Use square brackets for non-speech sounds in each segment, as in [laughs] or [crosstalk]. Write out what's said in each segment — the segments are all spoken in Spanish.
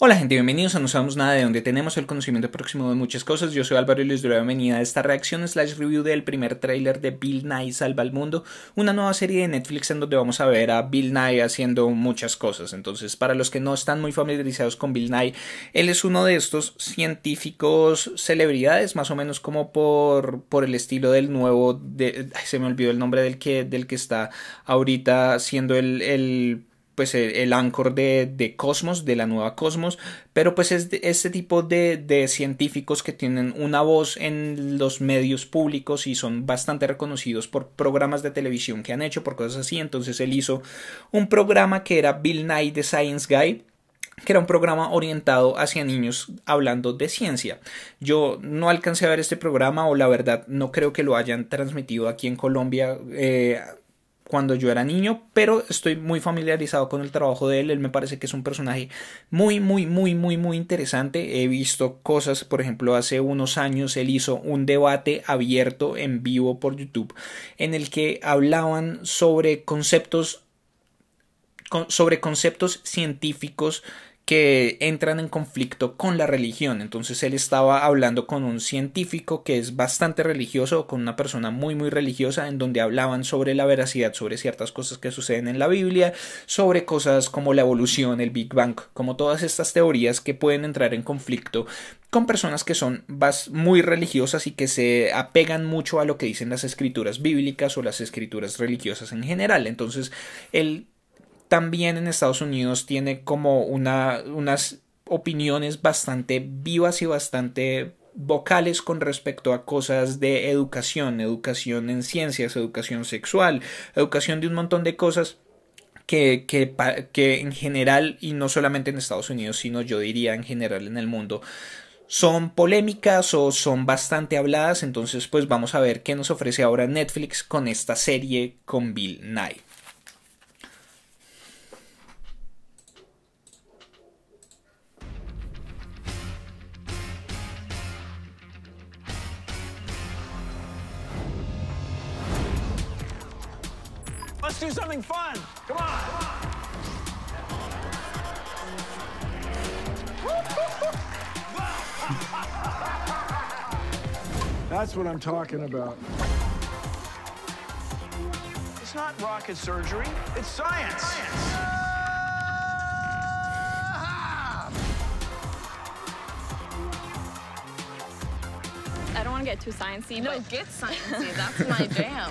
Hola gente, bienvenidos a No Sabemos Nada de donde tenemos el conocimiento próximo de muchas cosas. Yo soy Álvaro y les doy la bienvenida a esta reacción slash review del primer tráiler de Bill Nye Salva al Mundo, una nueva serie de Netflix en donde vamos a ver a Bill Nye haciendo muchas cosas. Entonces, para los que no están muy familiarizados con Bill Nye, él es uno de estos científicos celebridades, más o menos como por, por el estilo del nuevo, se me olvidó el nombre del que, del que está ahorita siendo el pues el Anchor de, Cosmos, de la nueva Cosmos, pero pues es de, este tipo de, de, científicos que tienen una voz en los medios públicos y son bastante reconocidos por programas de televisión que han hecho, por cosas así, entonces él hizo un programa que era Bill Nye The Science Guy, que era un programa orientado hacia niños hablando de ciencia. Yo no alcancé a ver este programa o la verdad no creo que lo hayan transmitido aquí en Colombia. Eh, cuando yo era niño, pero estoy muy familiarizado con el trabajo de él. Él me parece que es un personaje muy, muy, muy, muy, muy interesante. He visto cosas, por ejemplo, hace unos años él hizo un debate abierto en vivo por YouTube en el que hablaban sobre conceptos, sobre conceptos científicos que entran en conflicto con la religión. Entonces él estaba hablando con un científico que es bastante religioso, con una persona muy muy religiosa, en donde hablaban sobre la veracidad, sobre ciertas cosas que suceden en la Biblia, sobre cosas como la evolución, el Big Bang, como todas estas teorías que pueden entrar en conflicto con personas que son muy religiosas y que se apegan mucho a lo que dicen las escrituras bíblicas o las escrituras religiosas en general. Entonces él también en Estados Unidos tiene como unas opiniones bastante vivas y bastante vocales con respecto a cosas de educación, educación en ciencias, educación sexual, educación de un montón de cosas que, que, que, en general, y no solamente en Estados Unidos, sino yo diría en general en el mundo, son polémicas o son bastante habladas, entonces pues vamos a ver qué nos ofrece ahora Netflix con esta serie con Bill Nye. Let's do something fun. Come on. [laughs] That's what I'm talking about. It's not rocket surgery, it's science. science. I don't want to get too sciencey. No, but... get sciencey. That's my [laughs] jam.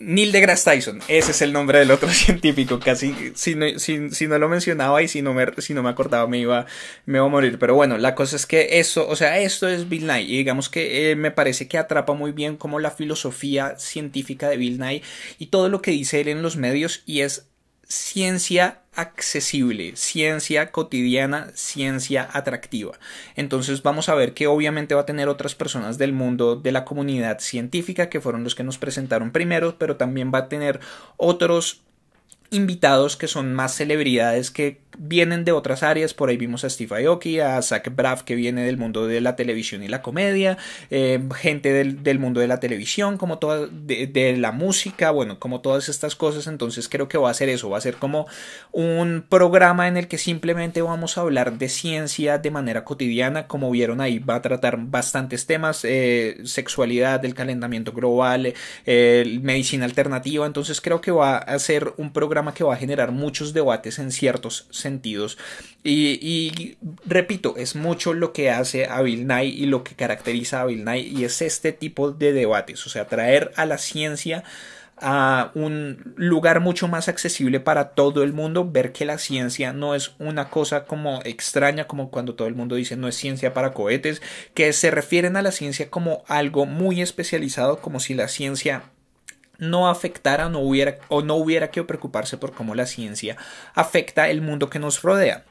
Neil deGrasse Tyson, ese es el nombre del otro [laughs] científico, casi si no, si, no lo mencionaba y si no me, si no me acordaba me iba, me iba a morir, pero bueno, la cosa es que eso, o sea, esto es Bill Nye y digamos que eh, me parece que atrapa muy bien como la filosofía científica de Bill Nye y todo lo que dice él en los medios y es ciencia accesible, ciencia cotidiana, ciencia atractiva. Entonces vamos a ver que obviamente va a tener otras personas del mundo de la comunidad científica que fueron los que nos presentaron primero, pero también va a tener otros invitados que son más celebridades que vienen de otras áreas. Por ahí vimos a Steve Aoki, a Zach Braff, que viene del mundo de la televisión y la comedia, eh, gente del, mundo de la televisión, como toda, de, la música, bueno, como todas estas cosas. Entonces creo que va a ser eso, va a ser como un programa en el que simplemente vamos a hablar de ciencia de manera cotidiana. Como vieron ahí, va a tratar bastantes temas, eh, sexualidad, el calentamiento global, eh, medicina alternativa. Entonces creo que va a ser un programa que va a generar muchos debates en ciertos sentidos sentidos. Y, repito, es mucho lo que hace a Bill y lo que caracteriza a Bill y es este tipo de debates, o sea, traer a la ciencia a un lugar mucho más accesible para todo el mundo, ver que la ciencia no es una cosa como extraña, como cuando todo el mundo dice no es ciencia para cohetes, que se refieren a la ciencia como algo muy especializado, como si la ciencia no afectara no hubiera, o no hubiera que preocuparse por cómo la ciencia afecta el mundo que nos rodea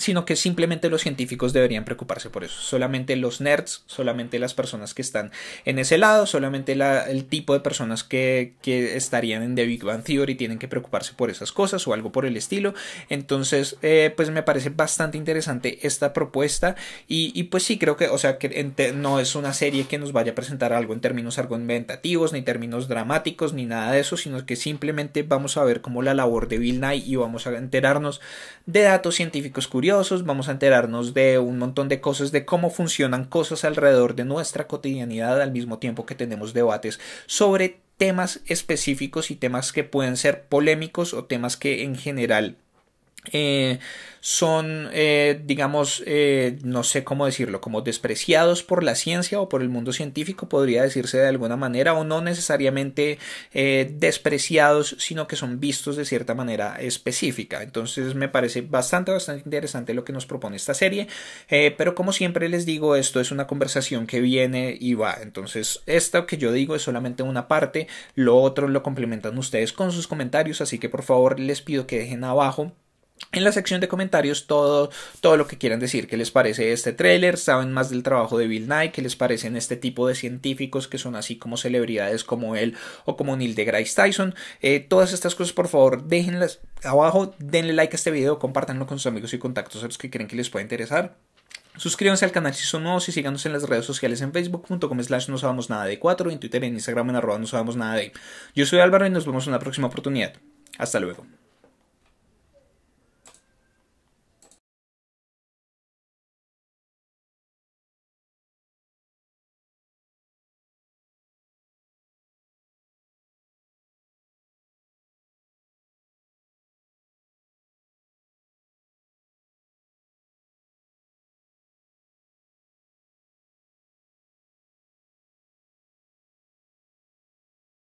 sino que simplemente los científicos deberían preocuparse por eso. Solamente los nerds, solamente las personas que están en ese lado, solamente el tipo de personas que, estarían en The Big Bang Theory tienen que preocuparse por esas cosas o algo por el estilo. Entonces, eh, pues me parece bastante interesante esta propuesta y, pues sí, creo que, o sea, que no es una serie que nos vaya a presentar algo en términos argumentativos, ni términos dramáticos, ni nada de eso, sino que simplemente vamos a ver como la labor de Bill Nye y vamos a enterarnos de datos científicos curiosos vamos a enterarnos de un montón de cosas, de cómo funcionan cosas alrededor de nuestra cotidianidad, al mismo tiempo que tenemos debates sobre temas específicos y temas que pueden ser polémicos o temas que en general eh, son, eh, digamos, eh, no sé cómo decirlo, como despreciados por la ciencia o por el mundo científico, podría decirse de alguna manera, o no necesariamente despreciados, sino que son vistos de cierta manera específica. Entonces me parece bastante, bastante interesante lo que nos propone esta serie, pero como siempre les digo, esto es una conversación que viene y va. Entonces, esto que yo digo es solamente una parte, lo otro lo complementan ustedes con sus comentarios, así que por favor les pido que dejen abajo en la sección de comentarios todo, todo lo que quieran decir, qué les parece este tráiler, saben más del trabajo de Bill Nye, qué les parecen este tipo de científicos que son así como celebridades como él o como Neil deGrasse Tyson, eh, todas estas cosas por favor déjenlas abajo, denle like a este video, compártanlo con sus amigos y contactos a los que creen que les pueda interesar. Suscríbanse al canal si son nuevos y síganos en las redes sociales en facebook.com slash no sabemos nada de 4, en Twitter, en Instagram, en arroba no sabemos nada de. Yo soy Álvaro y nos vemos en la próxima oportunidad. Hasta luego.